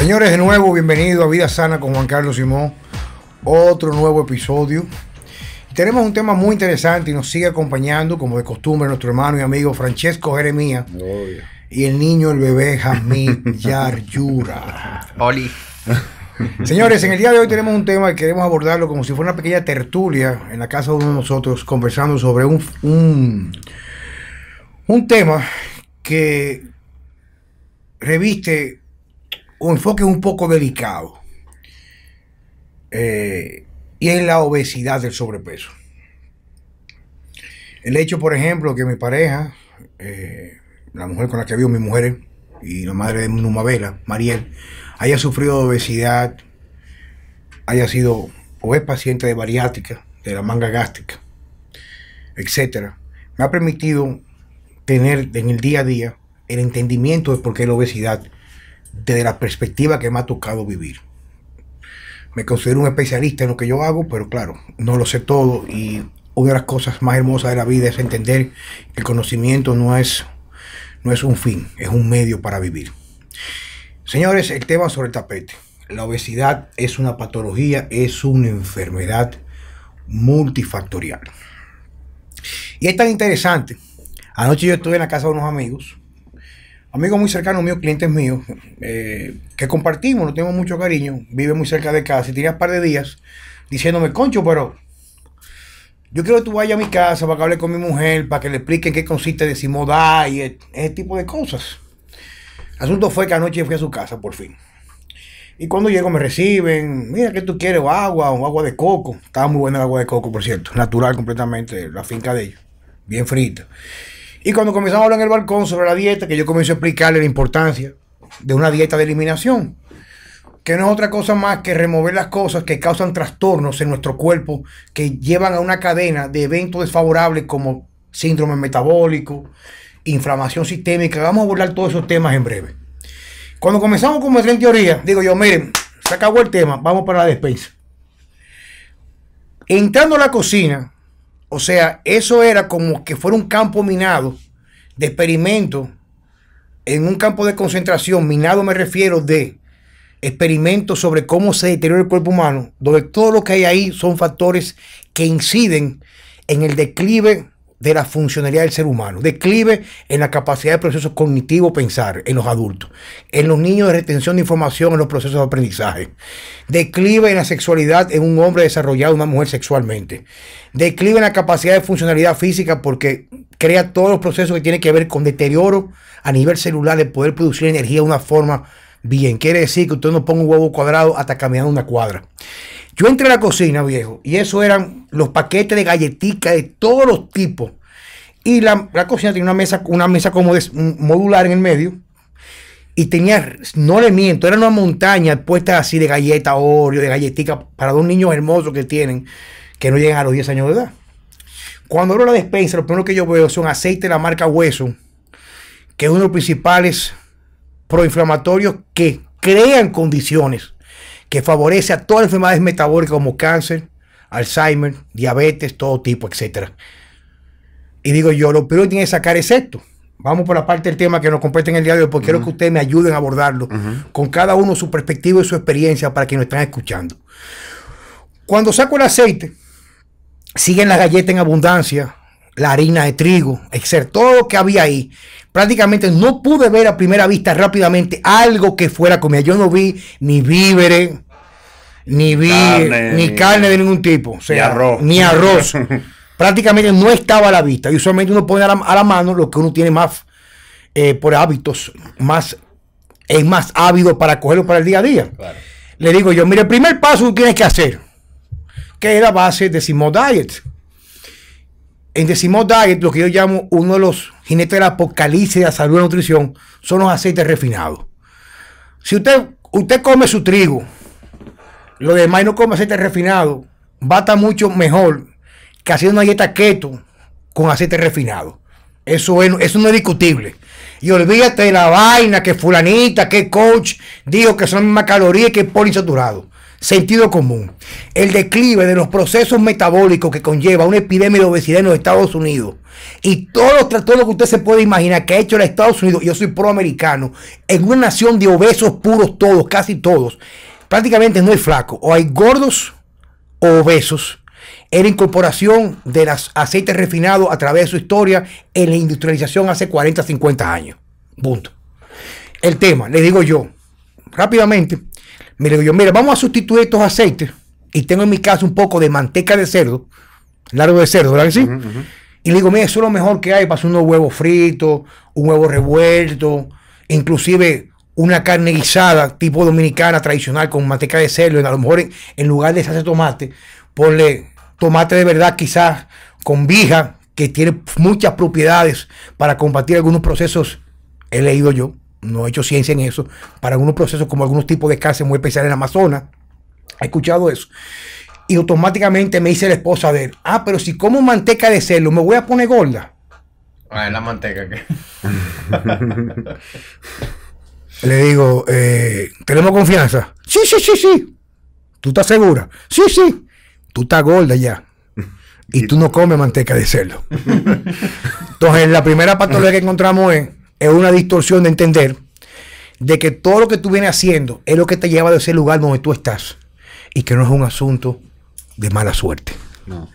Señores, de nuevo, bienvenido a Vida Sana con Juan Carlos Simón. Otro nuevo episodio. tenemos un tema muy interesante y nos sigue acompañando, como de costumbre, nuestro hermano y amigo Francesco Jeremía. Oh, y el niño, el bebé Jamil Yaryura. Oli. Señores, en el día de hoy tenemos un tema que queremos abordarlo como si fuera una pequeña tertulia en la casa de uno de nosotros, conversando sobre un, un tema que reviste un enfoque un poco delicado. Eh, y es la obesidad del sobrepeso. El hecho, por ejemplo, que mi pareja, eh, la mujer con la que vivo, mi mujer y la madre de Numabela, Mariel, haya sufrido obesidad, haya sido o es paciente de bariátrica, de la manga gástrica, etcétera, me ha permitido tener en el día a día el entendimiento de por qué la obesidad desde la perspectiva que me ha tocado vivir. Me considero un especialista en lo que yo hago, pero claro, no lo sé todo y una de las cosas más hermosas de la vida es entender que el conocimiento no es, no es un fin, es un medio para vivir. Señores, el tema sobre el tapete. La obesidad es una patología, es una enfermedad multifactorial. Y es tan interesante. Anoche yo estuve en la casa de unos amigos amigos muy cercanos míos, clientes míos, eh, que compartimos, nos tenemos mucho cariño, vive muy cerca de casa y tenía un par de días diciéndome, concho, pero yo quiero que tú vayas a mi casa para que hable con mi mujer, para que le expliquen qué consiste de moda y e-, ese tipo de cosas. El asunto fue que anoche fui a su casa, por fin. Y cuando llego me reciben, mira, ¿qué tú quieres? agua, o agua de coco. Estaba muy buena el agua de coco, por cierto. Natural completamente, la finca de ellos. Bien frita. Y cuando comenzamos a hablar en el balcón sobre la dieta, que yo comencé a explicarle la importancia de una dieta de eliminación, que no es otra cosa más que remover las cosas que causan trastornos en nuestro cuerpo, que llevan a una cadena de eventos desfavorables como síndrome metabólico, inflamación sistémica. Vamos a abordar todos esos temas en breve. Cuando comenzamos con en teoría, digo yo, miren, se acabó el tema, vamos para la despensa. Entrando a la cocina, o sea, eso era como que fuera un campo minado de experimento, en un campo de concentración, minado me refiero de experimentos sobre cómo se deteriora el cuerpo humano, donde todo lo que hay ahí son factores que inciden en el declive de la funcionalidad del ser humano, declive en la capacidad de procesos cognitivo pensar en los adultos, en los niños de retención de información en los procesos de aprendizaje, declive en la sexualidad en un hombre desarrollado, una mujer sexualmente, declive en la capacidad de funcionalidad física porque crea todos los procesos que tienen que ver con deterioro a nivel celular de poder producir energía de una forma Bien, quiere decir que usted no ponga un huevo cuadrado hasta caminar una cuadra. Yo entré a la cocina, viejo, y eso eran los paquetes de galletitas de todos los tipos. Y la, la cocina tenía una mesa, una mesa como modular en el medio. Y tenía, no le miento, era una montaña puesta así de galletas Oreo, de galletitas para dos niños hermosos que tienen, que no llegan a los 10 años de edad. Cuando abro la despensa, lo primero que yo veo son aceite de la marca Hueso, que es uno de los principales proinflamatorios que crean condiciones que favorecen a todas las enfermedades metabólicas como cáncer, Alzheimer, diabetes, todo tipo, etc. Y digo yo, lo primero que tiene que sacar es esto. Vamos por la parte del tema que nos en el diario porque quiero que ustedes me ayuden a abordarlo con cada uno su perspectiva y su experiencia para que nos están escuchando. Cuando saco el aceite, siguen las galletas en abundancia, la harina de trigo, etc. Todo lo que había ahí prácticamente no pude ver a primera vista rápidamente algo que fuera comida. Yo no vi ni víveres, ni carne, ni carne de ningún tipo, ni arroz. Ni arroz. prácticamente no estaba a la vista. Y usualmente uno pone a la, mano lo que uno tiene más eh, por hábitos, más es más ávido para cogerlo para el día a día. Le digo yo, mire, el primer paso que tienes que hacer, que es la base de Simo Diet. En Decimo Diet, lo que yo llamo uno de los y jinete el apocalipsis de la salud y la nutrición son los aceites refinados. Si usted, usted come su trigo, lo demás no come aceite refinado, va mucho mejor que haciendo una dieta keto con aceite refinado. Eso, es, eso no es discutible. Y olvídate de la vaina que fulanita, que coach dijo que son las mismas calorías que saturado. Sentido común. El declive de los procesos metabólicos que conlleva una epidemia de obesidad en los Estados Unidos y todo, todo lo que usted se puede imaginar que ha hecho los Estados Unidos, yo soy proamericano, en una nación de obesos puros todos, casi todos, prácticamente no hay flaco, o hay gordos o obesos era incorporación de los aceites refinados a través de su historia en la industrialización hace 40, 50 años. Punto. El tema, le digo yo, rápidamente, me yo, mira, vamos a sustituir estos aceites. Y tengo en mi casa un poco de manteca de cerdo, largo de cerdo, ¿verdad que sí? Y le digo, mira, eso es lo mejor que hay para hacer unos huevos fritos, un huevo revuelto, inclusive una carne guisada tipo dominicana tradicional con manteca de cerdo. Y a lo mejor en, en lugar de hacer tomate, ponle tomate de verdad quizás con vija, que tiene muchas propiedades para combatir algunos procesos, he leído yo no he hecho ciencia en eso, para algunos procesos como algunos tipos de cáncer muy especial en Amazonas. He escuchado eso. Y automáticamente me dice la esposa de él, ah, pero si como manteca de celo, me voy a poner gorda. Ah, es la manteca que... Le digo, eh, ¿tenemos confianza? Sí, sí, sí, sí. ¿Tú estás segura? Sí, sí. Tú estás gorda ya. Y tú no comes manteca de celo. Entonces, la primera patología que encontramos es es una distorsión de entender de que todo lo que tú vienes haciendo es lo que te lleva a ese lugar donde tú estás y que no es un asunto de mala suerte. No.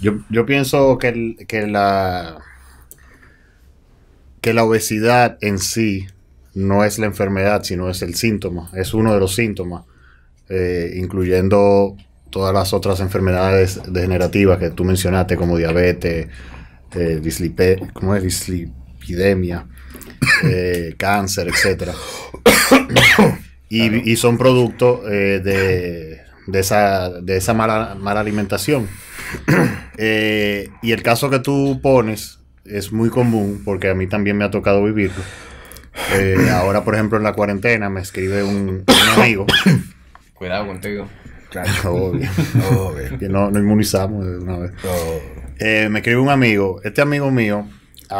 Yo, pienso que, la que la obesidad en sí no es la enfermedad, sino es el síntoma, es uno de los síntomas, eh, incluyendo todas las otras enfermedades degenerativas que tú mencionaste, como diabetes, eh, dislipé, ¿cómo es? epidemia, eh, cáncer, etc. y, son producto eh, de, esa, mala, mala alimentación. Eh, y el caso que tú pones es muy común porque a mí también me ha tocado vivirlo. ahora, por ejemplo, en la cuarentena me escribe un, amigo. Cuidado contigo. Claro, obvio. obvio. Que no, inmunizamos de una vez. me escribe un amigo. Este amigo mío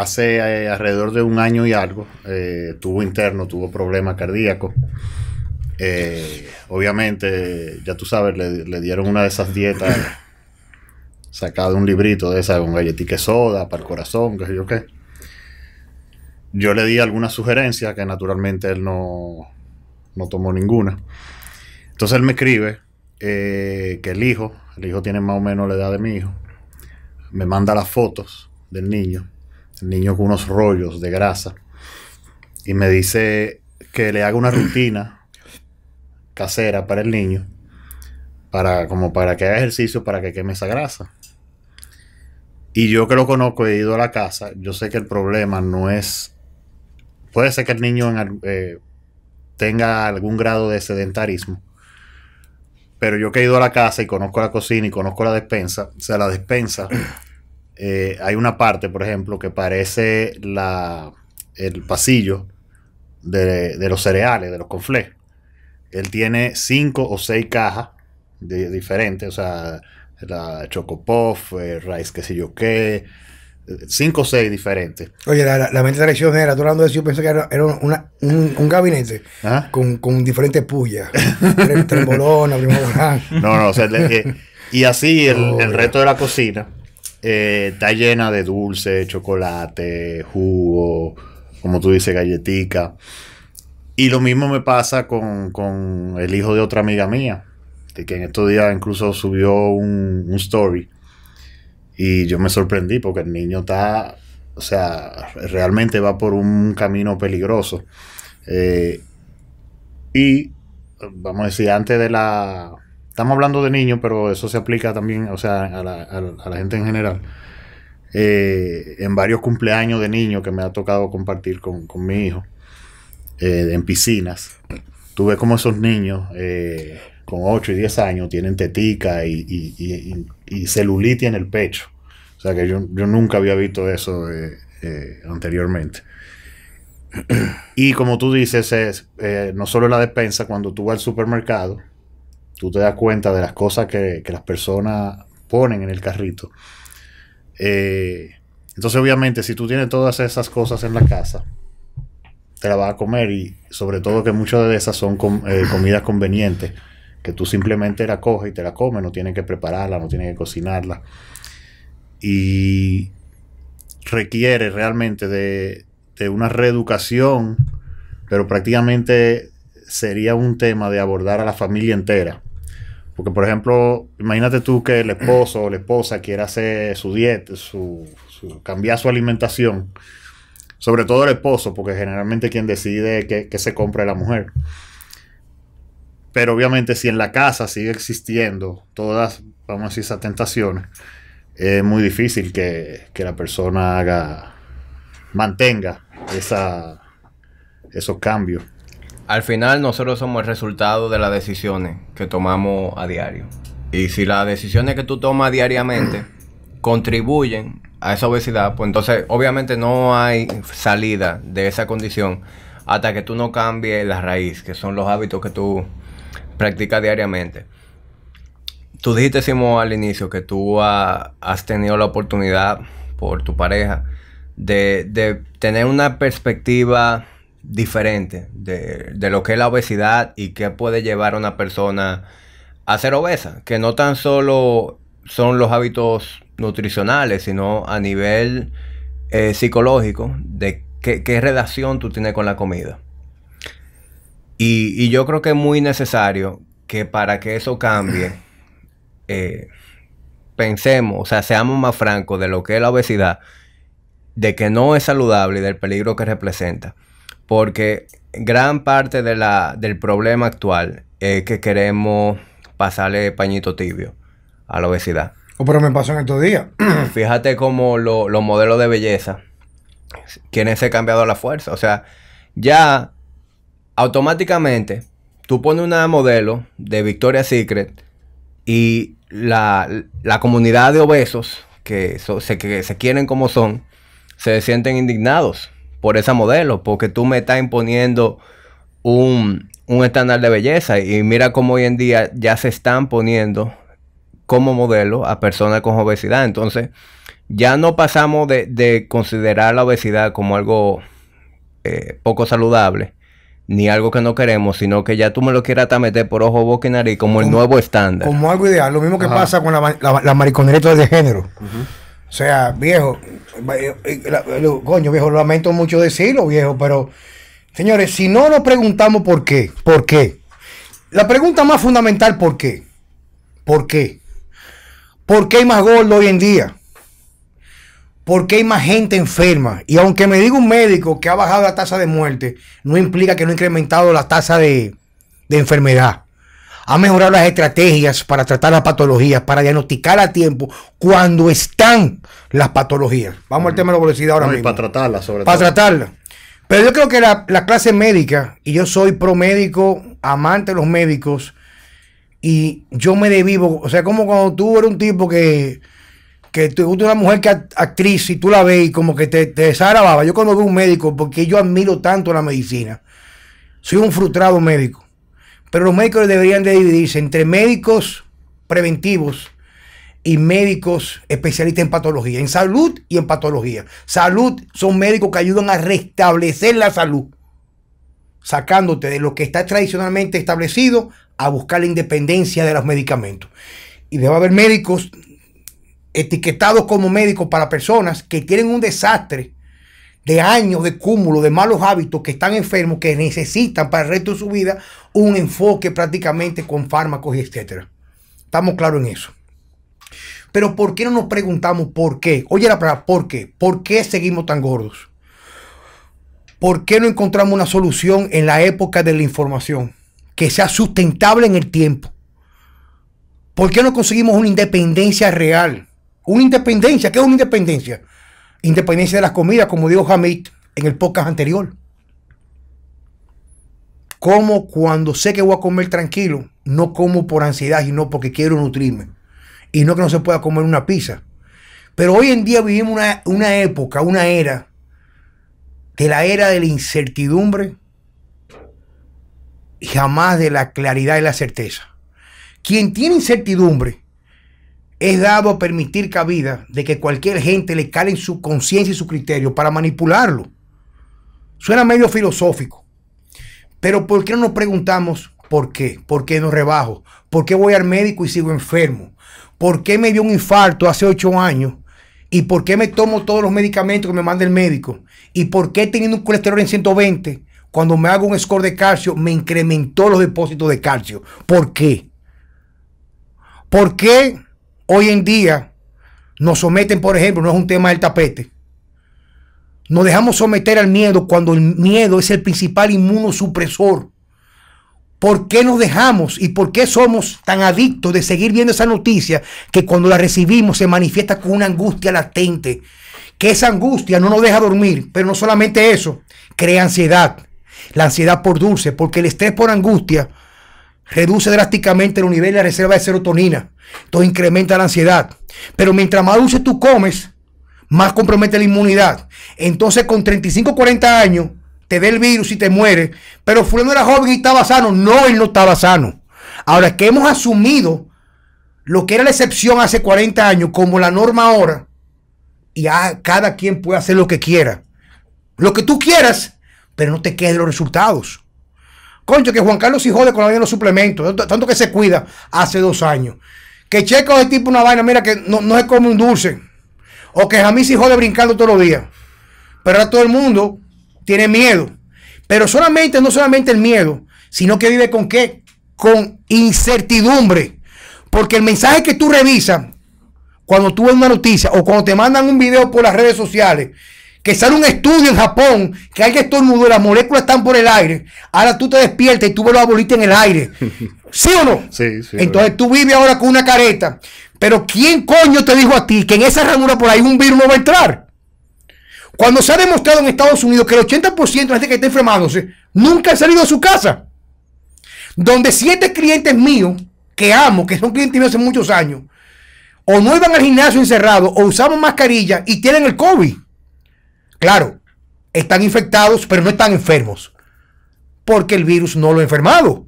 hace eh, alrededor de un año y algo, eh, tuvo interno, tuvo problema cardíaco... Eh, obviamente, ya tú sabes, le, dieron una de esas dietas sacada de un librito de esa, con que soda para el corazón, qué sé yo qué. Yo le di algunas sugerencias que naturalmente él no, no tomó ninguna. Entonces él me escribe que el hijo, el hijo tiene más o menos la edad de mi hijo, me manda las fotos del niño este niño con unos rollos de grasa, y me dice que le haga una rutina casera para el niño, para, como para que haga ejercicio, para que queme esa grasa. Y yo que lo conozco, he ido a la casa, yo sé que el problema no es... Puede ser que el niño eh, tenga algún grado de sedentarismo, pero yo que he ido a la casa y conozco la cocina y conozco la despensa, o sea, la despensa eh, hay una parte, por ejemplo, que parece la, el pasillo de, los cereales, de los conflés. Él tiene cinco o seis cajas de, diferentes, o sea, la Chocopuff, eh, Rice, que sé yo qué, cinco o seis diferentes. Oye, la, la, la mente general, tú hablando de eso, yo pensé que era, una, un, gabinete con, con, diferentes pullas. tres bolones No, no, o sea, eh, y así el, el resto de la cocina eh, está llena de dulce, chocolate, jugo, como tú dices, galletica. Y lo mismo me pasa con, el hijo de otra amiga mía, de que en estos días incluso subió un, story. Y yo me sorprendí porque el niño está, o sea, realmente va por un camino peligroso. Eh, y, vamos a decir, antes de la estamos hablando de niños, pero eso se aplica también, o sea, a la, gente en general. Eh, en varios cumpleaños de niños que me ha tocado compartir con, mi hijo, eh, en piscinas, tú ves como esos niños eh, con 8 y 10 años tienen tetica y, y, celulitis en el pecho. O sea que yo, nunca había visto eso anteriormente. Y como tú dices, es, no solo la despensa, cuando tú vas al supermercado, tú te das cuenta de las cosas que, las personas ponen en el carrito. Eh, entonces, obviamente, si tú tienes todas esas cosas en la casa, te la vas a comer y sobre todo que muchas de esas son eh, comidas convenientes, que tú simplemente la coges y te la comes, no tienes que prepararla, no tienes que cocinarla. Y requiere realmente de una reeducación, pero prácticamente sería un tema de abordar a la familia entera porque, por ejemplo, imagínate tú que el esposo o la esposa quiere hacer su dieta, su, cambiar su alimentación. Sobre todo el esposo, porque generalmente quien decide que, se se es la mujer. Pero obviamente si en la casa sigue existiendo todas, vamos a decir, esas tentaciones, es muy difícil que, que la persona haga, mantenga esa, esos cambios al final nosotros somos el resultado de las decisiones que tomamos a diario. Y si las decisiones que tú tomas diariamente contribuyen a esa obesidad, pues entonces obviamente no hay salida de esa condición hasta que tú no cambies la raíz, que son los hábitos que tú practicas diariamente. Tú dijiste, Simón, al inicio que tú has tenido la oportunidad por tu pareja de tener una perspectiva diferente de, lo que es la obesidad y qué puede llevar a una persona a ser obesa, que no tan solo son los hábitos nutricionales, sino a nivel eh, psicológico, de qué, relación tú tienes con la comida. Y, yo creo que es muy necesario que para que eso cambie, eh, pensemos, o sea, seamos más francos de lo que es la obesidad, de que no es saludable y del peligro que representa porque gran parte del problema actual es que queremos pasarle pañito tibio a la obesidad. Oh, pero me pasó en estos días. Fíjate cómo los modelos de belleza quienes ser cambiados a la fuerza. O sea, ya automáticamente tú pones una modelo de Victoria's Secret y la, comunidad de obesos que, que se quieren como son se sienten indignados por esa modelo, porque tú me estás imponiendo un, un estándar de belleza y mira cómo hoy en día ya se están poniendo como modelo a personas con obesidad. Entonces, ya no pasamos de, de considerar la obesidad como algo eh, poco saludable, ni algo que no queremos, sino que ya tú me lo quieras meter por ojo, boca y nariz como, el nuevo estándar. Como algo ideal, lo mismo que pasa con la, la, la de género. O sea, viejo, eh, eh, coño, viejo, lamento mucho decirlo, viejo, pero señores, si no nos preguntamos por qué, ¿por qué? La pregunta más fundamental, ¿por qué? ¿Por qué? ¿Por qué hay más gordo hoy en día? ¿Por qué hay más gente enferma? Y aunque me diga un médico que ha bajado la tasa de muerte, no implica que no ha incrementado la tasa de, de enfermedad ha mejorado las estrategias para tratar las patologías, para diagnosticar a tiempo cuando están las patologías. Vamos al tema de la obesidad ahora mismo. para tratarla, sobre todo. Para tratarla. Pero yo creo que la, clase médica, y yo soy promédico, amante de los médicos, y yo me devivo. O sea, como cuando tú eres un tipo que, que tú eres una mujer que actriz y tú la ves y como que te, te Yo cuando veo un médico, porque yo admiro tanto la medicina, soy un frustrado médico. Pero los médicos deberían de dividirse entre médicos preventivos y médicos especialistas en patología, en salud y en patología. Salud son médicos que ayudan a restablecer la salud, sacándote de lo que está tradicionalmente establecido a buscar la independencia de los medicamentos. Y debe haber médicos etiquetados como médicos para personas que tienen un desastre de años de cúmulo de malos hábitos que están enfermos, que necesitan para el resto de su vida un enfoque prácticamente con fármacos, etcétera. Estamos claros en eso. Pero ¿por qué no nos preguntamos por qué? Oye, la palabra, ¿por qué? ¿Por qué seguimos tan gordos? ¿Por qué no encontramos una solución en la época de la información que sea sustentable en el tiempo? ¿Por qué no conseguimos una independencia real? Una independencia, ¿qué es una independencia? independencia de las comidas, como dijo Hamid en el podcast anterior. Como cuando sé que voy a comer tranquilo, no como por ansiedad, y no porque quiero nutrirme. Y no que no se pueda comer una pizza. Pero hoy en día vivimos una, una época, una era, de la era de la incertidumbre, jamás de la claridad y la certeza. Quien tiene incertidumbre es dado permitir cabida de que cualquier gente le en su conciencia y su criterio para manipularlo. Suena medio filosófico. Pero ¿por qué no nos preguntamos por qué? ¿Por qué no rebajo? ¿Por qué voy al médico y sigo enfermo? ¿Por qué me dio un infarto hace ocho años? ¿Y por qué me tomo todos los medicamentos que me manda el médico? ¿Y por qué teniendo un colesterol en 120, cuando me hago un score de calcio, me incrementó los depósitos de calcio? ¿Por qué? ¿Por qué? hoy en día nos someten, por ejemplo, no es un tema del tapete. Nos dejamos someter al miedo cuando el miedo es el principal inmunosupresor. ¿Por qué nos dejamos y por qué somos tan adictos de seguir viendo esa noticia que cuando la recibimos se manifiesta con una angustia latente? Que esa angustia no nos deja dormir, pero no solamente eso, crea ansiedad. La ansiedad por dulce, porque el estrés por angustia reduce drásticamente el nivel de la reserva de serotonina. Entonces incrementa la ansiedad. Pero mientras más dulce tú comes, más compromete la inmunidad. Entonces con 35, 40 años, te dé el virus y te muere. Pero fulano era joven y estaba sano. No, él no estaba sano. Ahora que hemos asumido lo que era la excepción hace 40 años como la norma ahora, y a cada quien puede hacer lo que quiera. Lo que tú quieras, pero no te queden los resultados. Concho, que Juan Carlos se jode con la los suplementos, tanto que se cuida hace dos años. Que Checo es tipo una vaina, mira, que no, es como un dulce. O que Jamí se jode brincando todos los días. Pero ahora todo el mundo tiene miedo. Pero solamente, no solamente el miedo, sino que vive con qué? Con incertidumbre. Porque el mensaje que tú revisas cuando tú ves una noticia o cuando te mandan un video por las redes sociales que sale un estudio en Japón, que hay que estornudar, las moléculas están por el aire. Ahora tú te despiertas y tú ves los bolita en el aire. ¿Sí o no? Sí, Entonces tú vives ahora con una careta. Pero ¿quién coño te dijo a ti que en esa ranura por ahí un virus no va a entrar? Cuando se ha demostrado en Estados Unidos que el 80% de la gente que está enfermándose nunca ha salido de su casa. Donde siete clientes míos, que amo, que son clientes míos hace muchos años, o no iban al gimnasio encerrado, o usaban mascarilla y tienen el COVID. Claro, están infectados, pero no están enfermos. Porque el virus no lo ha enfermado.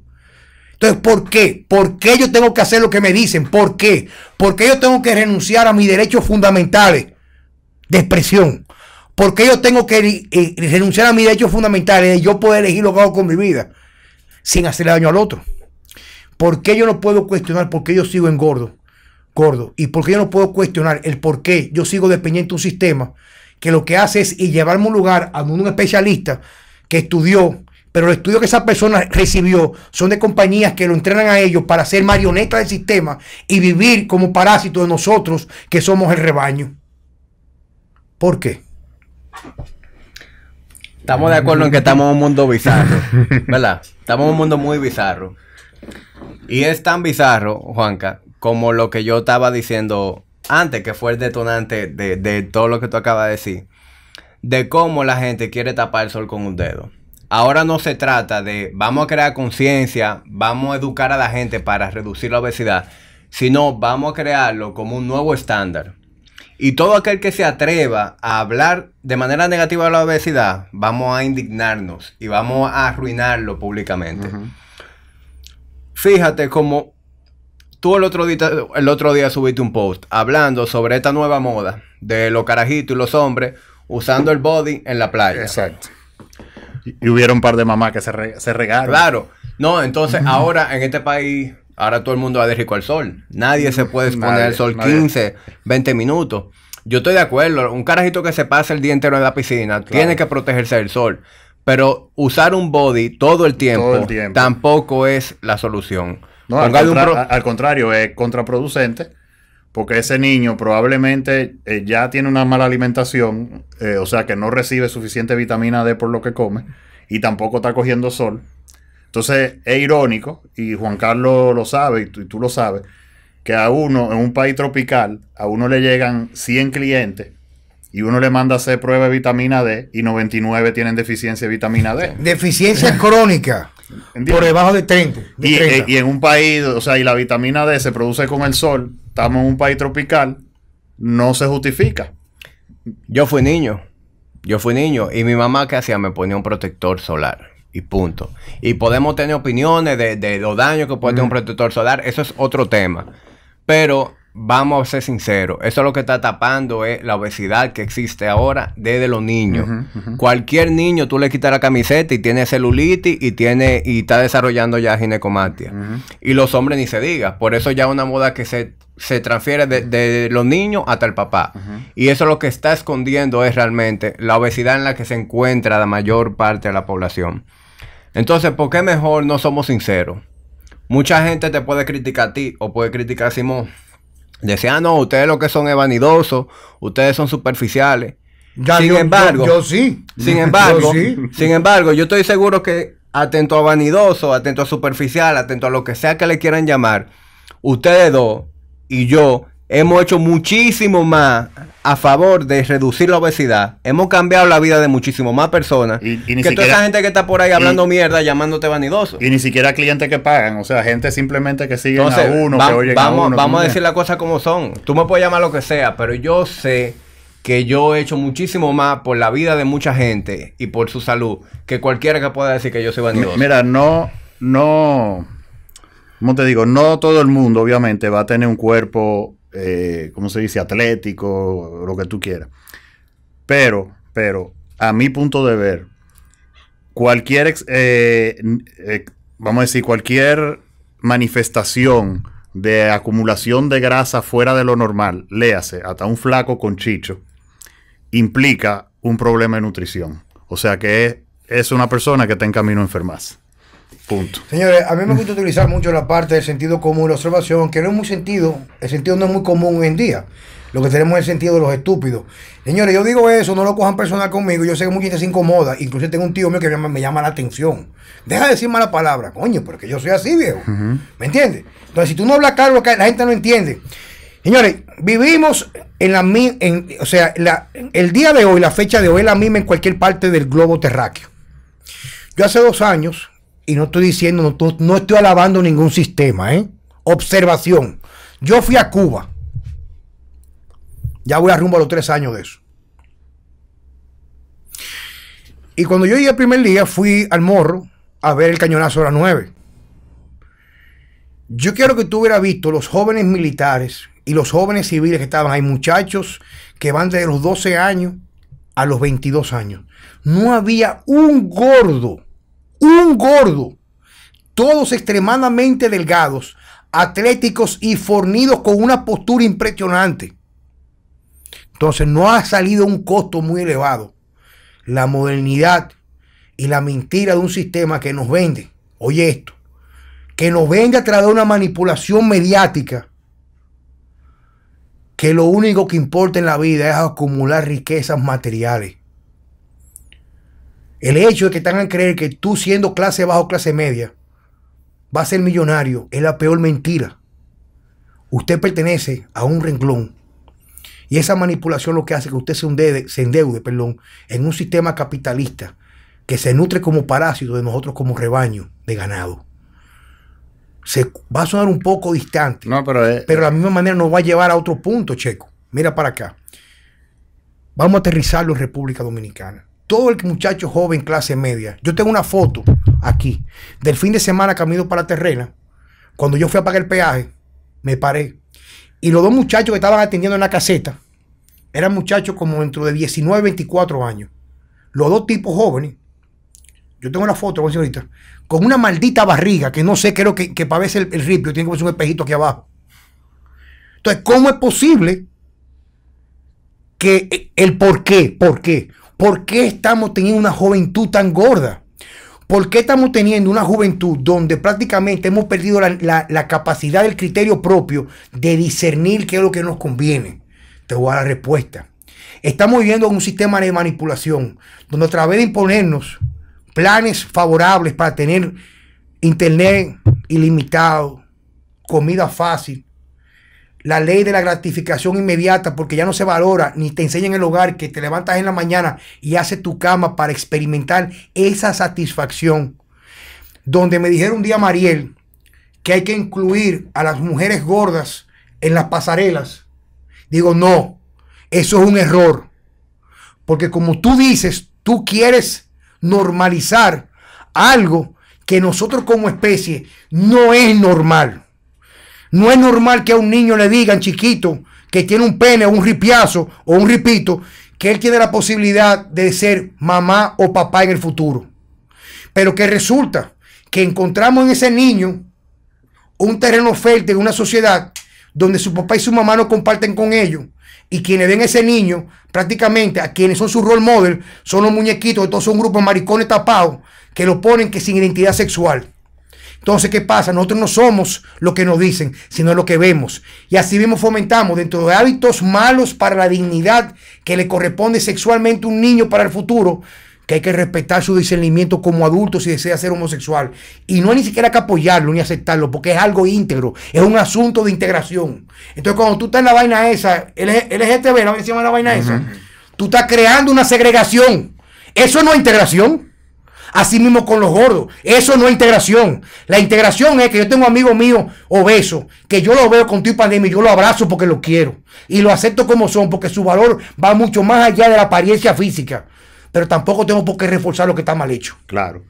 Entonces, ¿por qué? ¿Por qué yo tengo que hacer lo que me dicen? ¿Por qué? ¿Por qué yo tengo que renunciar a mis derechos fundamentales de expresión? ¿Por qué yo tengo que eh, renunciar a mis derechos fundamentales de yo poder elegir lo que hago con mi vida sin hacerle daño al otro? ¿Por qué yo no puedo cuestionar por qué yo sigo engordo, gordo? ¿Y por qué yo no puedo cuestionar el por qué yo sigo dependiente de un sistema que lo que hace es llevarme un lugar a un especialista que estudió, pero el estudio que esa persona recibió son de compañías que lo entrenan a ellos para ser marionetas del sistema y vivir como parásitos de nosotros que somos el rebaño. ¿Por qué? Estamos de acuerdo en que estamos en un mundo bizarro, ¿verdad? Estamos en un mundo muy bizarro. Y es tan bizarro, Juanca, como lo que yo estaba diciendo antes, que fue el detonante de, todo lo que tú acabas de decir, de cómo la gente quiere tapar el sol con un dedo. Ahora no se trata de vamos a crear conciencia, vamos a educar a la gente para reducir la obesidad, sino vamos a crearlo como un nuevo estándar. Y todo aquel que se atreva a hablar de manera negativa de la obesidad, vamos a indignarnos y vamos a arruinarlo públicamente. Fíjate cómo... Tú el otro, día, subiste un post hablando sobre esta nueva moda de los carajitos y los hombres usando el body en la playa. Exacto. Y, hubiera un par de mamás que se, re, Claro. No, entonces ahora en este país, ahora todo el mundo va de rico al sol. Nadie se puede exponer al sol 15, 20 minutos. Yo estoy de acuerdo. Un carajito que se pasa el día entero en la piscina tiene que protegerse del sol. Pero usar un body todo el tiempo, todo el tiempo. tampoco es la solución. No, al, contrario, es contraproducente porque ese niño probablemente eh, ya tiene una mala alimentación, eh, o sea que no recibe suficiente vitamina D por lo que come y tampoco está cogiendo sol. Entonces es irónico, y Juan Carlos lo sabe y tú, y tú lo sabes, que a uno en un país tropical, a uno le llegan 100 clientes y uno le manda a hacer prueba de vitamina D y 99 tienen deficiencia de vitamina D. Deficiencia crónica. Por debajo de 30. Eh, y, en un país, o sea, y la vitamina D se produce con el sol, estamos en un país tropical, no se justifica. Yo fui niño. Yo fui niño y mi mamá que hacía me ponía un protector solar y punto. Y podemos tener opiniones de, los daños que puede tener un protector solar, eso es otro tema. Pero vamos a ser sinceros, eso es lo que está tapando es la obesidad que existe ahora desde los niños. Cualquier niño, tú le quitas la camiseta y tiene celulitis y tiene y está desarrollando ya ginecomastia. Y los hombres ni se diga. Por eso ya una moda que se, se transfiere de, de, los niños hasta el papá. Y eso lo que está escondiendo es realmente la obesidad en la que se encuentra la mayor parte de la población. Entonces, ¿por qué mejor no somos sinceros? Mucha gente te puede criticar a ti o puede criticar a Simón decía ah, no, ustedes lo que son es vanidosos, ustedes son superficiales. sin embargo, yo, sí. Sin embargo, yo sin embargo, yo estoy seguro que atento a vanidoso, atento a superficial, atento a lo que sea que le quieran llamar, ustedes dos y yo Hemos hecho muchísimo más a favor de reducir la obesidad. Hemos cambiado la vida de muchísimo más personas. que toda esa gente que está por ahí hablando mierda, llamándote vanidoso. Y ni siquiera clientes que pagan. O sea, gente simplemente que sigue a uno, que oye vamos, a Vamos a decir las cosas como son. Tú me puedes llamar lo que sea, pero yo sé que yo he hecho muchísimo más por la vida de mucha gente y por su salud que cualquiera que pueda decir que yo soy vanidoso. Mira, no, no. ¿Cómo te digo? No todo el mundo, obviamente, va a tener un cuerpo eh, ¿cómo se dice? Atlético, lo que tú quieras. Pero, pero, a mi punto de ver, cualquier, eh, eh, vamos a decir, cualquier manifestación de acumulación de grasa fuera de lo normal, léase, hasta un flaco con chicho, implica un problema de nutrición. O sea que es, una persona que está en camino a Punto. Señores, a mí me gusta utilizar mucho la parte del sentido común, la observación, que no es muy sentido, el sentido no es muy común hoy en día. Lo que tenemos es el sentido de los estúpidos. Señores, yo digo eso, no lo cojan personal conmigo. Yo sé que mucha gente se incomoda. Incluso tengo un tío mío que me llama, la atención. Deja de decir mala palabra, coño, porque yo soy así, viejo. ¿Me entiendes? Entonces, si tú no hablas claro, la gente no entiende. Señores, vivimos en la en, o sea, el día de hoy, la fecha de hoy es la misma en cualquier parte del globo terráqueo. Yo hace dos años, y no estoy diciendo, no, estoy alabando ningún sistema, ¿eh? Observación. Yo fui a Cuba. Ya voy a rumbo a los tres años de eso. Y cuando yo llegué el primer día, fui al morro a ver el cañonazo a las nueve. Yo quiero que tú hubieras visto los jóvenes militares y los jóvenes civiles que estaban. Hay muchachos que van desde los 12 años a los 22 años. No había un gordo un gordo, todos extremadamente delgados, atléticos y fornidos con una postura impresionante. Entonces no ha salido un costo muy elevado. La modernidad y la mentira de un sistema que nos vende, oye esto, que nos vende a través de una manipulación mediática, que lo único que importa en la vida es acumular riquezas materiales. El hecho de que te hagan creer que tú siendo clase baja o clase media vas a ser millonario es la peor mentira. Usted pertenece a un renglón. Y esa manipulación lo que hace que usted se, endeude, se perdón, en un sistema capitalista que se nutre como parásito de nosotros como rebaño de ganado. Se va a sonar un poco distante, pero, eh, pero de la misma manera nos va a llevar a otro punto, Checo. Mira para acá. Vamos a aterrizarlo en República Dominicana todo el muchacho joven, clase media. Yo tengo una foto aquí del fin de semana camino para Terrena. Cuando yo fui a pagar el peaje, me paré. Y los dos muchachos que estaban atendiendo en la caseta eran muchachos como dentro de 19, 24 años. Los dos tipos jóvenes. Yo tengo una foto, señorita, con una maldita barriga que no sé, creo que, que para ver el, ripio tiene que un espejito aquí abajo. Entonces, ¿cómo es posible que eh, el por qué? ¿Por qué? ¿Por qué estamos teniendo una juventud tan gorda? ¿Por qué estamos teniendo una juventud donde prácticamente hemos perdido la, capacidad del criterio propio de discernir qué es lo que nos conviene? Te voy a dar la respuesta. Estamos viviendo un sistema de manipulación donde a través de imponernos planes favorables para tener internet ilimitado, comida fácil, la ley de la gratificación inmediata, porque ya no se valora ni te enseña en el hogar que te levantas en la mañana y haces tu cama para experimentar esa satisfacción. Donde me dijeron un día Mariel que hay que incluir a las mujeres gordas en las pasarelas. Digo, no, eso es un error. Porque como tú dices, tú quieres normalizar algo que nosotros como especie no es normal. No es normal que a un niño le digan chiquito que tiene un pene o un ripiazo o un ripito, que él tiene la posibilidad de ser mamá o papá en el futuro. Pero que resulta que encontramos en ese niño un terreno fértil en una sociedad donde su papá y su mamá no comparten con ellos. Y quienes ven a ese niño, prácticamente a quienes son su role model, son los muñequitos, todos son grupos maricones tapados que lo ponen que sin identidad sexual. Entonces, ¿qué pasa? Nosotros no somos lo que nos dicen, sino lo que vemos. Y así mismo fomentamos dentro de hábitos malos para la dignidad que le corresponde sexualmente a un niño para el futuro, que hay que respetar su discernimiento como adulto si desea ser homosexual. Y no hay ni siquiera que apoyarlo ni aceptarlo, porque es algo íntegro, es un asunto de integración. Entonces, cuando tú estás en la vaina esa, LGTB, la, la vaina esa, tú estás creando una segregación. Eso no es integración. Así mismo con los gordos. Eso no es integración. La integración es que yo tengo amigo mío obeso que yo lo veo con tu pandemia y yo lo abrazo porque lo quiero. Y lo acepto como son, porque su valor va mucho más allá de la apariencia física. Pero tampoco tengo por qué reforzar lo que está mal hecho. Claro.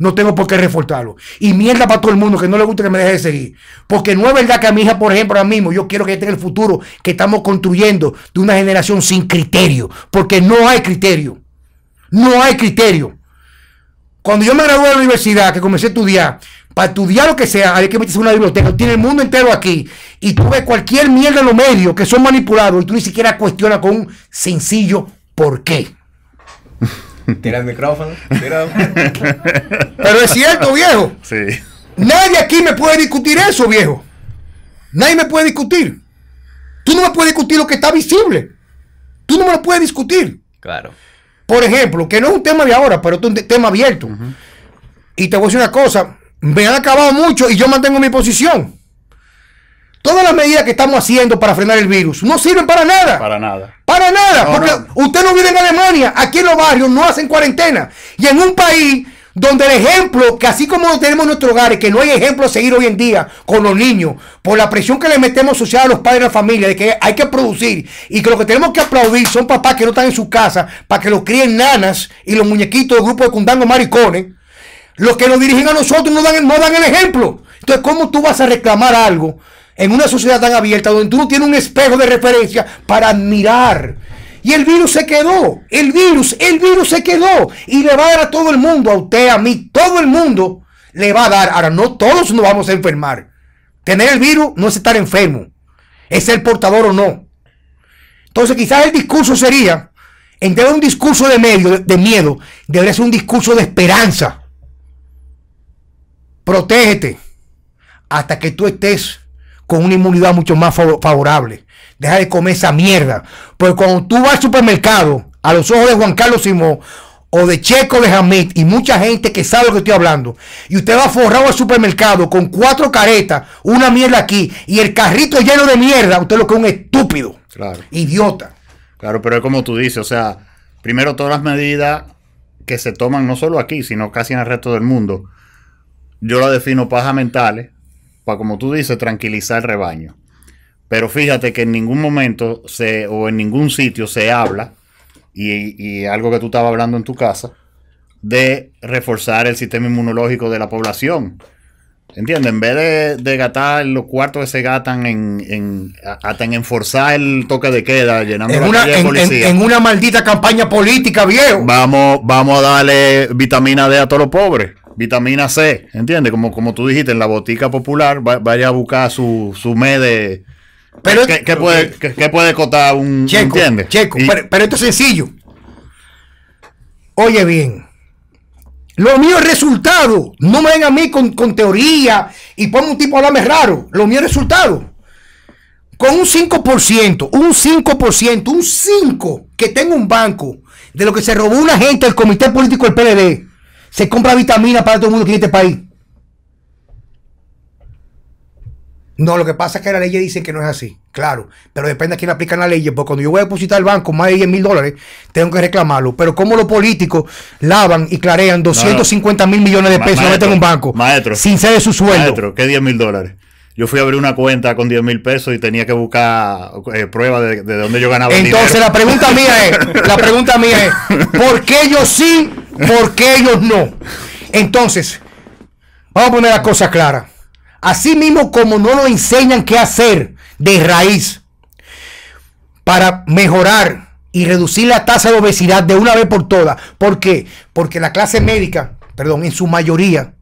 No tengo por qué reforzarlo. Y mierda para todo el mundo que no le guste que me deje de seguir. Porque no es verdad que a mi hija, por ejemplo, ahora mismo, yo quiero que tenga el futuro que estamos construyendo de una generación sin criterio. Porque no hay criterio. No hay criterio. Cuando yo me gradué de la universidad, que comencé a estudiar, para estudiar lo que sea, hay que meterse en una biblioteca, tiene el mundo entero aquí, y tú ves cualquier mierda en los medios que son manipulados y tú ni siquiera cuestionas con un sencillo por qué. Tira el micrófono. Tira Pero es cierto, viejo. Sí. Nadie aquí me puede discutir eso, viejo. Nadie me puede discutir. Tú no me puedes discutir lo que está visible. Tú no me lo puedes discutir. Claro. Por ejemplo, que no es un tema de ahora, pero es un tema abierto. Y te voy a decir una cosa, me han acabado mucho y yo mantengo mi posición. Todas las medidas que estamos haciendo para frenar el virus no sirven para nada. Para nada. Para nada. porque usted no vive en Alemania. Aquí en los barrios no hacen cuarentena. Y en un país donde el ejemplo, que así como tenemos en nuestros hogares, que no hay ejemplo a seguir hoy en día con los niños, por la presión que le metemos social a los padres de la familia, de que hay que producir, y que lo que tenemos que aplaudir son papás que no están en su casa para que los críen nanas y los muñequitos del grupo de cundango maricones, los que nos dirigen a nosotros no dan, no dan el ejemplo. Entonces, ¿cómo tú vas a reclamar algo en una sociedad tan abierta donde tú no tienes un espejo de referencia para admirar? Y el virus se quedó. El virus, el virus se quedó. Y le va a dar a todo el mundo, a usted, a mí, todo el mundo le va a dar. Ahora, no todos nos vamos a enfermar. Tener el virus no es estar enfermo. Es ser portador o no. Entonces, quizás el discurso sería, en vez de un discurso de, medio, de miedo, debería ser un discurso de esperanza. Protégete hasta que tú estés con una inmunidad mucho más favorable. Deja de comer esa mierda. Porque cuando tú vas al supermercado, a los ojos de Juan Carlos Simón o de Checo de Hamid y mucha gente que sabe lo que estoy hablando, y usted va forrado al supermercado con cuatro caretas, una mierda aquí y el carrito lleno de mierda, usted lo que es un estúpido. Claro. Idiota. Claro, pero es como tú dices, o sea, primero todas las medidas que se toman no solo aquí, sino casi en el resto del mundo. Yo la defino paja mentales, como tú dices, tranquilizar el rebaño. Pero fíjate que en ningún momento se, o en ningún sitio se habla, y, algo que tú estabas hablando en tu casa, de reforzar el sistema inmunológico de la población. ¿Entiendes? En vez de, de, gastar los cuartos que se gatan en, en, hasta enforzar el toque de queda, llenando en una, en, una maldita campaña política, viejo. Vamos, vamos a darle vitamina D a todos los pobres vitamina C, ¿entiendes? Como, como tú dijiste, en la botica popular, vaya a buscar su, su Pero, ¿qué, puede, qué, un... Checo, Checo, pero, esto es sencillo. Oye bien, lo mío es resultado. No me ven a mí con, teoría y ponme un tipo a hablarme raro. Lo mío es resultado. Con un 5%, un 5%, un 5% que tengo un banco de lo que se robó una gente del Comité Político del PLD, se compra vitamina para todo el mundo que en este país. No, lo que pasa es que la ley dice que no es así, claro. Pero depende de quién aplican la ley. Porque cuando yo voy a depositar al banco más de 10 mil dólares, tengo que reclamarlo. Pero como los políticos lavan y clarean 250 mil millones de pesos en un este banco? Sin ser de su sueldo. Maestro, ¿qué 10 mil dólares? yo fui a abrir una cuenta con 10 mil pesos y tenía que buscar eh, pruebas de, dónde yo ganaba. Entonces la pregunta mía es, la pregunta mía es, ¿por qué yo sí ¿Por qué ellos no? Entonces, vamos a poner la cosa clara. Así mismo como no nos enseñan qué hacer de raíz para mejorar y reducir la tasa de obesidad de una vez por todas. ¿Por qué? Porque la clase médica, perdón, en su mayoría,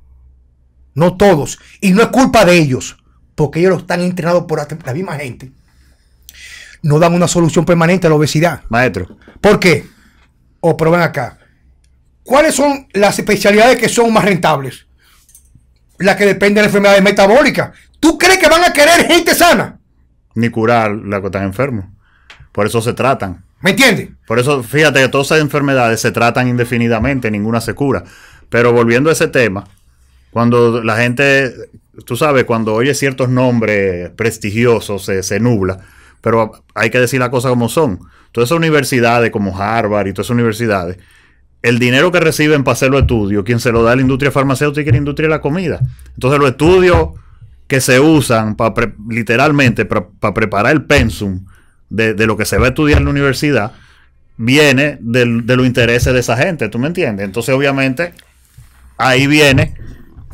no todos, y no es culpa de ellos, porque ellos están entrenados por la misma gente, no dan una solución permanente a la obesidad. Maestro. ¿Por qué? O oh, prueben acá. ¿Cuáles son las especialidades que son más rentables? Las que dependen de enfermedades metabólicas. ¿Tú crees que van a querer gente sana? Ni curar la que están enfermos. Por eso se tratan. ¿Me entiendes? Por eso, fíjate que todas esas enfermedades se tratan indefinidamente, ninguna se cura. Pero volviendo a ese tema, cuando la gente, tú sabes, cuando oye ciertos nombres prestigiosos se, se nubla, pero hay que decir las cosas como son. Todas esas universidades como Harvard y todas esas universidades el dinero que reciben para hacer los estudios, quien se lo da a la industria farmacéutica y la industria de la comida. Entonces los estudios que se usan para literalmente para, preparar el pensum de, lo que se va a estudiar en la universidad, viene de, los intereses de esa gente, ¿tú me entiendes? Entonces obviamente ahí viene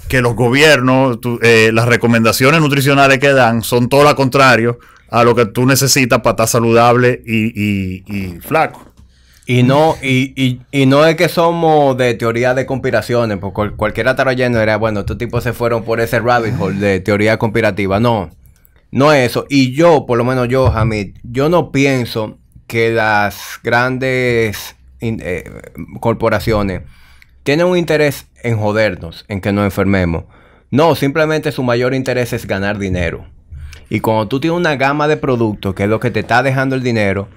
que los gobiernos, eh, las recomendaciones nutricionales que dan son todo lo contrario a lo que tú necesitas para estar saludable y flaco. Y no, y, no es que somos de teoría de conspiraciones, porque cualquiera lleno lleno era, bueno, estos tipos se fueron por ese rabbit hole de teoría conspirativa. No, no es eso. Y yo, por lo menos yo, Hamid, yo no pienso que las grandes eh, corporaciones tienen un interés en jodernos, en que nos enfermemos. No, simplemente su mayor interés es ganar dinero. Y cuando tú tienes una gama de productos, que es lo que te está dejando el dinero,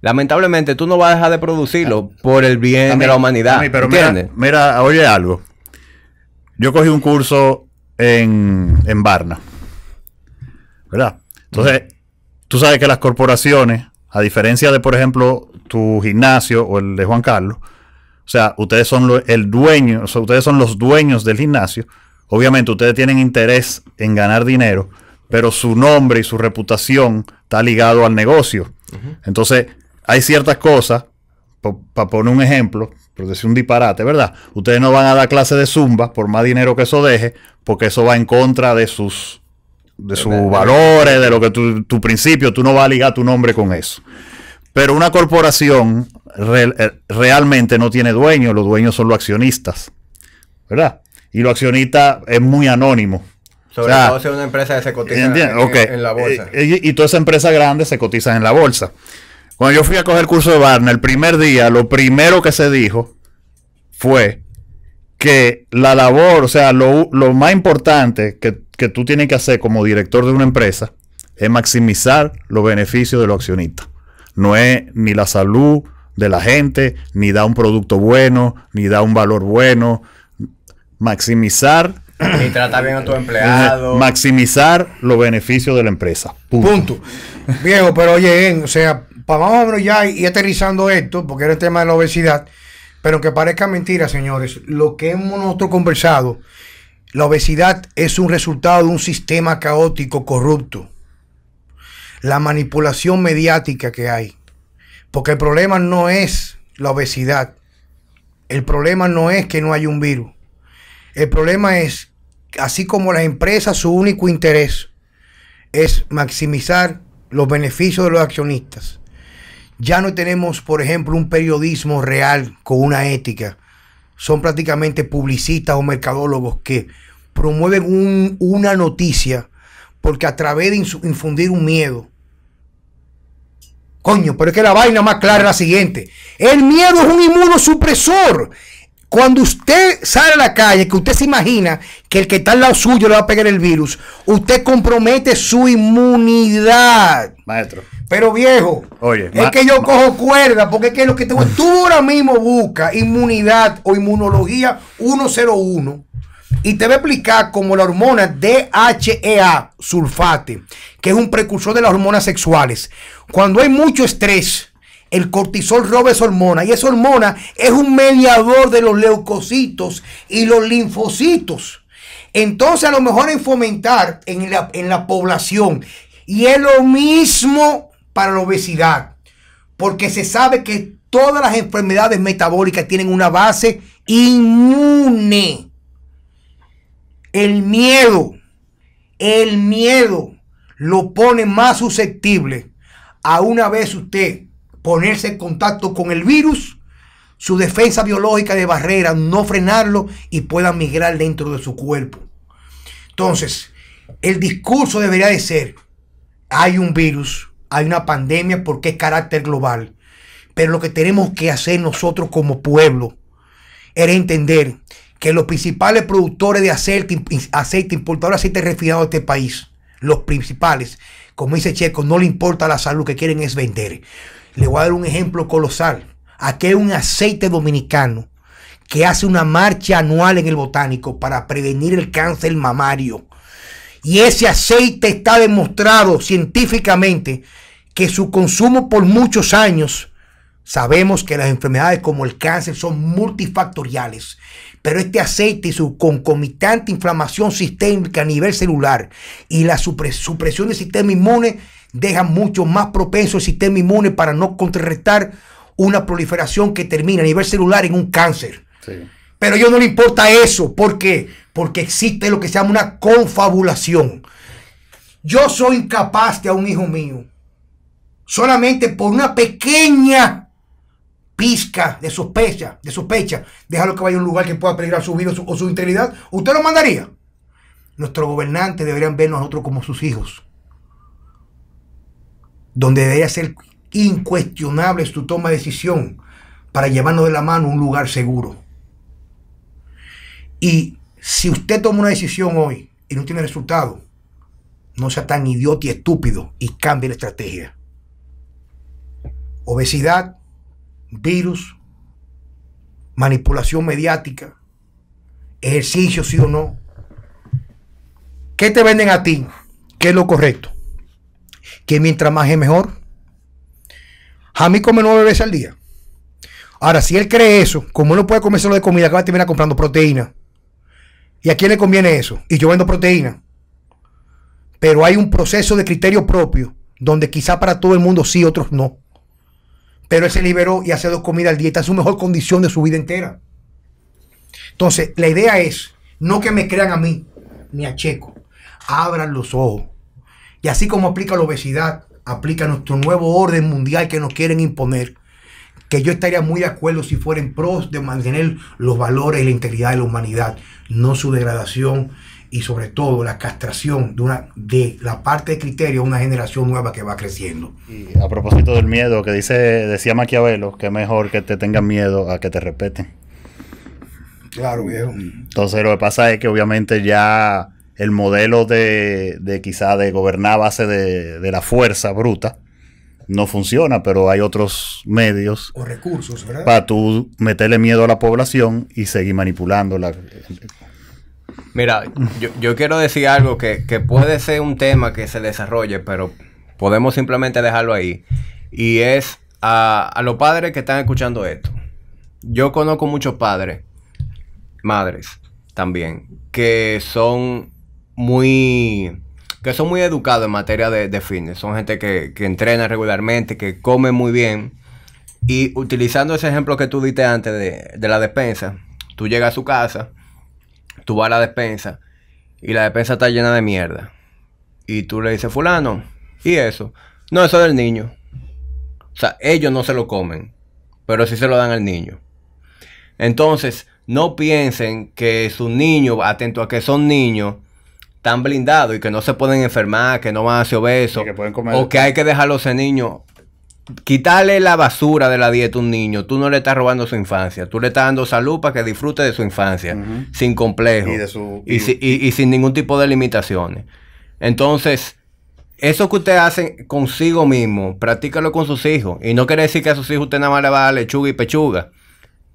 lamentablemente tú no vas a dejar de producirlo por el bien de la humanidad. pero Mira, oye algo. Yo cogí un curso en, en Barna. ¿Verdad? Entonces, tú sabes que las corporaciones, a diferencia de, por ejemplo, tu gimnasio o el de Juan Carlos, o sea, ustedes son el dueño, o sea, ustedes son los dueños del gimnasio. Obviamente, ustedes tienen interés en ganar dinero, pero su nombre y su reputación está ligado al negocio. Entonces, hay ciertas cosas, para poner un ejemplo, pero decir un disparate, ¿verdad? Ustedes no van a dar clase de zumba, por más dinero que eso deje, porque eso va en contra de sus, de sus valores, de lo que tu, tu principio, tú no vas a ligar tu nombre con eso. Pero una corporación eh, realmente no tiene dueños. los dueños son los accionistas, ¿verdad? Y los accionistas es muy anónimo. Sobre o todo si es una empresa que se cotiza en, la bolsa. Eh, y, y todas esas empresas se cotizan en la bolsa. Cuando yo fui a coger el curso de Barna, el primer día, lo primero que se dijo fue que la labor, o sea, lo, más importante que, tú tienes que hacer como director de una empresa es maximizar los beneficios de los accionistas. No es ni la salud de la gente, ni da un producto bueno, ni da un valor bueno. Maximizar. Y tratar bien a tus empleados. Maximizar los beneficios de la empresa. Punto. Punto. Viejo, pero oye, o sea, pues vamos a o ya y, aterrizando esto, porque era el tema de la obesidad, pero que parezca mentira, señores, lo que hemos nosotros conversado, la obesidad es un resultado de un sistema caótico, corrupto. La manipulación mediática que hay. Porque el problema no es la obesidad. El problema no es que no hay un virus. El problema es, así como las empresas, su único interés es maximizar los beneficios de los accionistas. Ya no tenemos, por ejemplo, un periodismo real con una ética. Son prácticamente publicistas o mercadólogos que promueven una noticia porque a través de infundir un miedo. Coño, pero es que la vaina más clara es la siguiente. El miedo es un inmunosupresor. Cuando usted sale a la calle, que usted se imagina que el que está al lado suyo le va a pegar el virus, usted compromete su inmunidad. Maestro. Pero viejo, es que yo cojo cuerda, porque es que lo que tengo. Tú ahora mismo busca inmunidad o inmunología 101 y te voy a explicar cómo la hormona DHEA sulfate, que es un precursor de las hormonas sexuales. Cuando hay mucho estrés, el cortisol roba esa hormona y esa hormona es un mediador de los leucocitos y los linfocitos. Entonces a lo mejor en fomentar en la, en la población y es lo mismo para la obesidad, porque se sabe que todas las enfermedades metabólicas tienen una base inmune. El miedo, el miedo lo pone más susceptible a una vez usted ponerse en contacto con el virus, su defensa biológica de barrera, no frenarlo y pueda migrar dentro de su cuerpo. Entonces, el discurso debería de ser, hay un virus, hay una pandemia porque es carácter global. Pero lo que tenemos que hacer nosotros como pueblo era entender que los principales productores de aceite, aceite importadores de aceite refinado de este país, los principales, como dice Checo, no le importa la salud, lo que quieren es vender. Le voy a dar un ejemplo colosal. Aquí hay un aceite dominicano que hace una marcha anual en el botánico para prevenir el cáncer mamario. Y ese aceite está demostrado científicamente que su consumo por muchos años, sabemos que las enfermedades como el cáncer son multifactoriales, pero este aceite y su concomitante inflamación sistémica a nivel celular y la supresión del sistema inmune dejan mucho más propenso el sistema inmune para no contrarrestar una proliferación que termina a nivel celular en un cáncer. Pero a ellos no le importa eso. porque porque existe lo que se llama una confabulación. Yo soy incapaz de a un hijo mío, solamente por una pequeña pizca de sospecha, de sospecha, déjalo que vaya a un lugar que pueda peligrar su vida o su, integridad, usted lo mandaría. Nuestros gobernantes deberían vernos nosotros como sus hijos, donde debería ser incuestionable su toma de decisión para llevarnos de la mano a un lugar seguro. Y si usted toma una decisión hoy y no tiene resultado, no sea tan idiota y estúpido y cambie la estrategia. Obesidad, virus, manipulación mediática, ejercicio sí o no. ¿Qué te venden a ti? ¿Qué es lo correcto? Que mientras más es mejor. Jamí come nueve veces al día. Ahora, si él cree eso, como no puede comer solo de comida, acaba de terminar comprando proteína ¿Y a quién le conviene eso? Y yo vendo proteína. Pero hay un proceso de criterio propio, donde quizá para todo el mundo sí, otros no. Pero él se liberó y hace dos comidas al día. Está en su mejor condición de su vida entera. Entonces, la idea es no que me crean a mí, ni a Checo. Abran los ojos. Y así como aplica la obesidad, aplica nuestro nuevo orden mundial que nos quieren imponer que yo estaría muy de acuerdo si fueran pros de mantener los valores y la integridad de la humanidad, no su degradación y sobre todo la castración de, una, de la parte de criterio de una generación nueva que va creciendo. Y a propósito del miedo, que dice, decía Maquiavelo, que mejor que te tengan miedo a que te respeten. Claro, viejo. Entonces lo que pasa es que obviamente ya el modelo de, de quizá de gobernar a base de la fuerza bruta, no funciona, pero hay otros medios. O recursos, ¿verdad? Para tú meterle miedo a la población y seguir manipulándola. Mira, yo, quiero decir algo que, puede ser un tema que se desarrolle, pero podemos simplemente dejarlo ahí. Y es a, a, los padres que están escuchando esto. Yo conozco muchos padres, madres también, que son muy que son muy educados en materia de, fitness. Son gente que, entrena regularmente, que come muy bien. Y utilizando ese ejemplo que tú diste antes de, de la despensa, tú llegas a su casa, tú vas a la despensa y la despensa está llena de mierda. Y tú le dices, fulano, ¿y eso? No, eso es del niño. O sea, ellos no se lo comen, pero sí se lo dan al niño. Entonces, no piensen que su niño, atento a que son niños, tan blindados y que no se pueden enfermar, que no van a ser obesos, o que hay que dejarlos en niños. Quitarle la basura de la dieta a un niño, tú no le estás robando su infancia, tú le estás dando salud para que disfrute de su infancia, sin complejos y, sin ningún tipo de limitaciones. Entonces, eso que usted hace consigo mismo, practícalo con sus hijos. Y no quiere decir que a sus hijos usted nada más le va a dar lechuga y pechuga.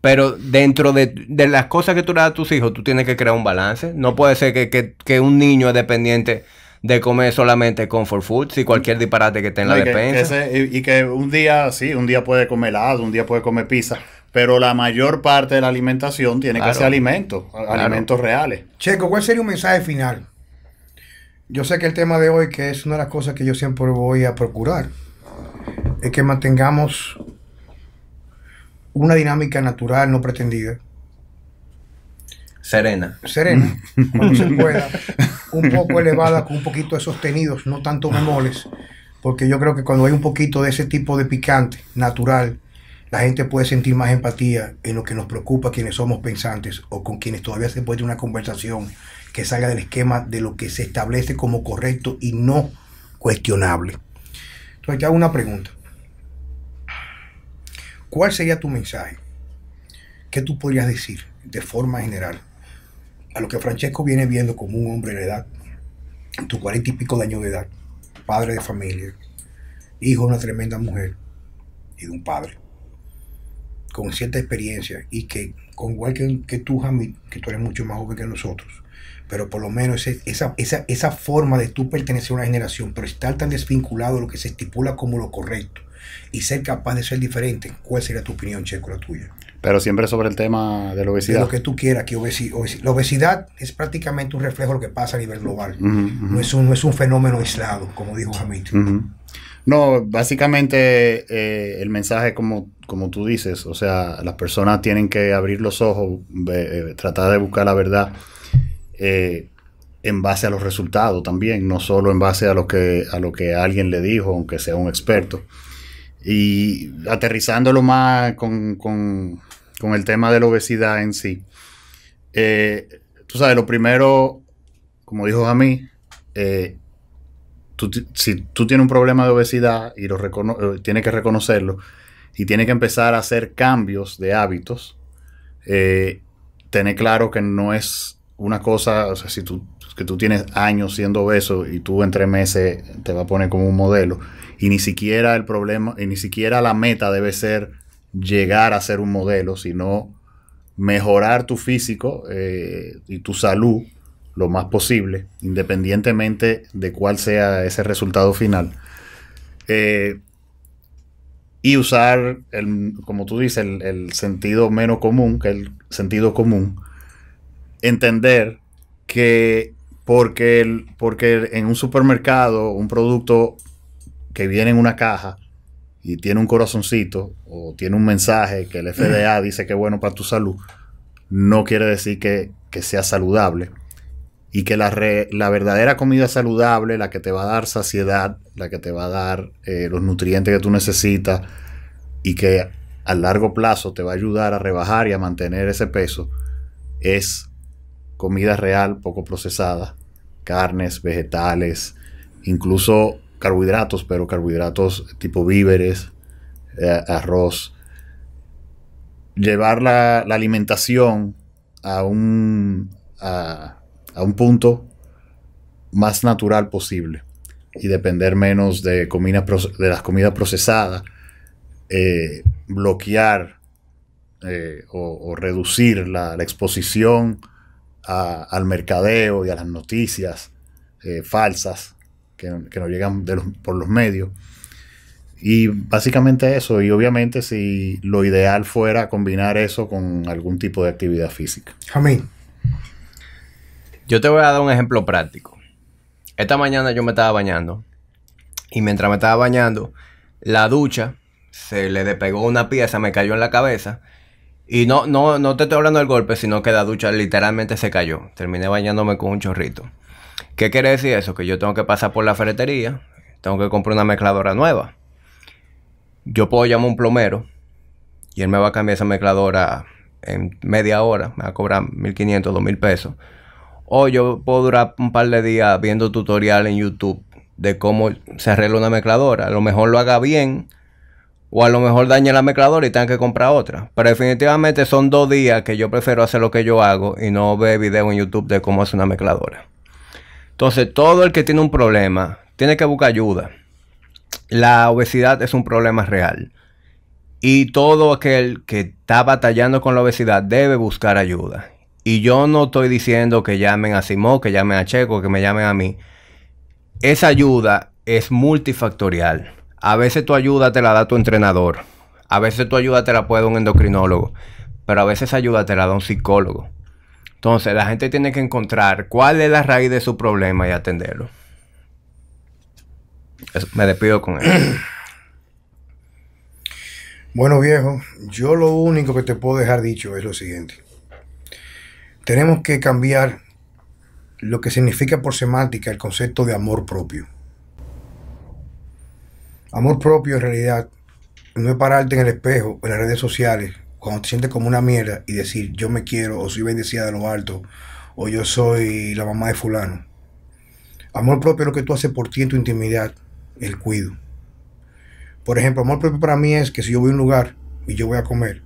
Pero dentro de, las cosas que tú le das a tus hijos, tú tienes que crear un balance. No puede ser que, un niño es dependiente de comer solamente comfort foods y cualquier disparate que esté en la y y, que un día, sí, un día puede comer helado, un día puede comer pizza, pero la mayor parte de la alimentación tiene que ser alimentos, alimentos reales. Checo, ¿cuál sería un mensaje final? Yo sé que el tema de hoy, que es una de las cosas que yo siempre voy a procurar, es que mantengamos una dinámica natural, no pretendida. Serena. Serena, mm. cuando se pueda. Un poco elevada, con un poquito de sostenidos, no tanto bemoles, porque yo creo que cuando hay un poquito de ese tipo de picante natural, la gente puede sentir más empatía en lo que nos preocupa quienes somos pensantes o con quienes todavía se puede tener una conversación que salga del esquema de lo que se establece como correcto y no cuestionable. Entonces te hago una pregunta. ¿cuál sería tu mensaje? ¿Qué tú podrías decir de forma general a lo que Francesco viene viendo como un hombre de edad, en tu cuarenta y pico de años de edad, padre de familia, hijo de una tremenda mujer y de un padre, con cierta experiencia y que, con igual que, tú, Jamie que tú eres mucho más joven que nosotros, pero por lo menos esa, esa, esa forma de tú pertenecer a una generación, pero estar tan desvinculado de lo que se estipula como lo correcto, y ser capaz de ser diferente. ¿Cuál sería tu opinión, Checo, la tuya? Pero siempre sobre el tema de la obesidad. lo que tú quieras, que la obesidad es prácticamente un reflejo de lo que pasa a nivel global. No, es un, fenómeno aislado, como dijo Hamid. No, básicamente eh, el mensaje, como, como tú dices, o sea, las personas tienen que abrir los ojos, eh, tratar de buscar la verdad. Eh, en base a los resultados también, no solo en base a lo que alguien le dijo, aunque sea un experto. Y aterrizándolo más con, el tema de la obesidad en sí. Eh, tú sabes, lo primero, como dijo a mí, eh, si tú tienes un problema de obesidad y lo eh, tienes que reconocerlo y tienes que empezar a hacer cambios de hábitos, eh, tener claro que no es una cosa, o sea, si tú, que tú tienes años siendo obeso y tú entre meses te va a poner como un modelo y ni siquiera el problema, y ni siquiera la meta debe ser llegar a ser un modelo, sino mejorar tu físico eh, y tu salud lo más posible, independientemente de cuál sea ese resultado final. Eh, y usar, el, como tú dices, el, el, sentido menos común, que el sentido común, entender que porque, porque en un supermercado un producto que viene en una caja y tiene un corazoncito o tiene un mensaje que el FDA dice que es bueno para tu salud, no quiere decir que, sea saludable. Y que la, la, verdadera comida saludable, la que te va a dar saciedad, la que te va a dar eh, los nutrientes que tú necesitas y que a largo plazo te va a ayudar a rebajar y a mantener ese peso, es comida real, poco procesada, carnes, vegetales, incluso carbohidratos, pero carbohidratos tipo víveres, eh, arroz. Llevar la, alimentación a un, a, un punto más natural posible y depender menos de, de las comidas procesadas, eh, bloquear eh, o, reducir la, la exposición al mercadeo y a las noticias eh, falsas que, nos llegan por los medios. Y básicamente eso, y obviamente si lo ideal fuera combinar eso con algún tipo de actividad física. mí. Yo te voy a dar un ejemplo práctico. Esta mañana yo me estaba bañando y mientras me estaba bañando, la ducha se le despegó una pieza, me cayó en la cabeza y no, no, no te estoy hablando del golpe, sino que la ducha literalmente se cayó. Terminé bañándome con un chorrito. ¿Qué quiere decir eso? Que yo tengo que pasar por la ferretería, tengo que comprar una mezcladora nueva. Yo puedo llamar a un plomero y él me va a cambiar esa mezcladora en media hora, me va a cobrar 1.500, 2.000 pesos. O yo puedo durar un par de días viendo tutorial en YouTube de cómo se arregla una mezcladora. A lo mejor lo haga bien, o a lo mejor daña la mezcladora y tenga que comprar otra. Pero definitivamente son dos días que yo prefiero hacer lo que yo hago y no ver videos en YouTube de cómo hacer una mezcladora. Entonces, todo el que tiene un problema tiene que buscar ayuda. La obesidad es un problema real. Y todo aquel que está batallando con la obesidad debe buscar ayuda. Y yo no estoy diciendo que llamen a Simón, que llamen a Checo, que me llamen a mí. Esa ayuda es multifactorial. A veces tu ayuda te la da tu entrenador, a veces tu ayuda te la puede un endocrinólogo, pero a veces ayuda te la da un psicólogo. Entonces la gente tiene que encontrar cuál es la raíz de su problema y atenderlo. me despido con él. Bueno viejo, yo lo único que te puedo dejar dicho es lo siguiente. Tenemos que cambiar lo que significa por semántica el concepto de amor propio. Amor propio en realidad no es pararte en el espejo, en las redes sociales, cuando te sientes como una mierda y decir yo me quiero o soy bendecida de lo alto o yo soy la mamá de fulano. Amor propio es lo que tú haces por ti en tu intimidad, el cuido. Por ejemplo, amor propio para mí es que si yo voy a un lugar y yo voy a comer,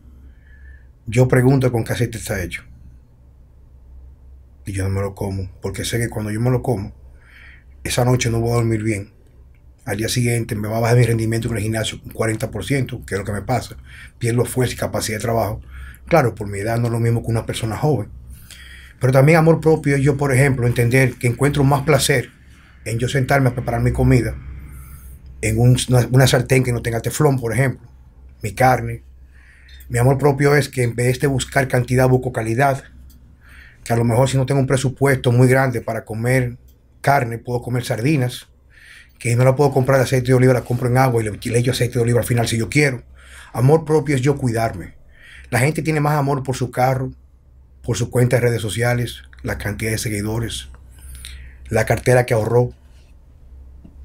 yo pregunto con qué aceite está hecho. Y yo no me lo como, porque sé que cuando yo me lo como, esa noche no voy a dormir bien al día siguiente me va a bajar mi rendimiento en el gimnasio un 40%, que es lo que me pasa. Pierdo fuerza y capacidad de trabajo. Claro, por mi edad no es lo mismo que una persona joven. Pero también amor propio yo, por ejemplo, entender que encuentro más placer en yo sentarme a preparar mi comida en una, una, sartén que no tenga teflón, por ejemplo, mi carne. Mi amor propio es que en vez de buscar cantidad, busco calidad. Que a lo mejor si no tengo un presupuesto muy grande para comer carne, puedo comer sardinas que no la puedo comprar de aceite de oliva, la compro en agua y le, le echo aceite de oliva al final si yo quiero. Amor propio es yo cuidarme. La gente tiene más amor por su carro, por su cuenta de redes sociales, la cantidad de seguidores, la cartera que ahorró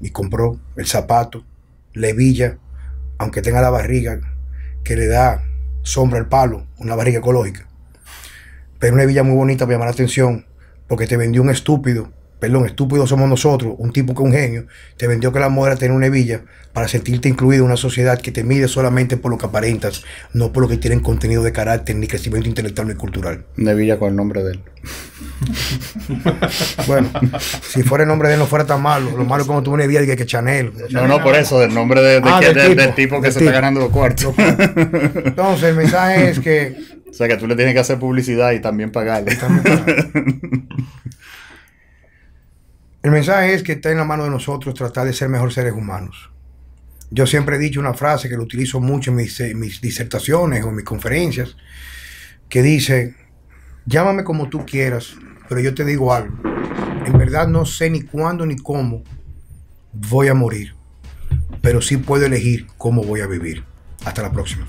y compró, el zapato, la hebilla, aunque tenga la barriga que le da sombra al palo, una barriga ecológica. Pero una hebilla muy bonita para llamar la atención porque te vendió un estúpido perdón, estúpidos somos nosotros, un tipo que es un genio, te vendió que la moda era tener una hebilla para sentirte incluido en una sociedad que te mide solamente por lo que aparentas, no por lo que tienen contenido de carácter ni crecimiento intelectual ni cultural. Una con el nombre de él. bueno, si fuera el nombre de él no fuera tan malo. Lo malo es como tuvo una hebilla que, Chanel. No, no, por eso, del nombre ah, del, tipo, que se está ganando los cuartos. Entonces, el mensaje es que... O sea, que tú le tienes que hacer publicidad Y también pagarle. El mensaje es que está en la mano de nosotros tratar de ser mejores seres humanos. Yo siempre he dicho una frase que lo utilizo mucho eh, en mis, disertaciones o en mis conferencias, que dice, llámame como tú quieras, pero yo te digo algo. En verdad no sé ni cuándo ni cómo voy a morir, pero sí puedo elegir cómo voy a vivir. Hasta la próxima.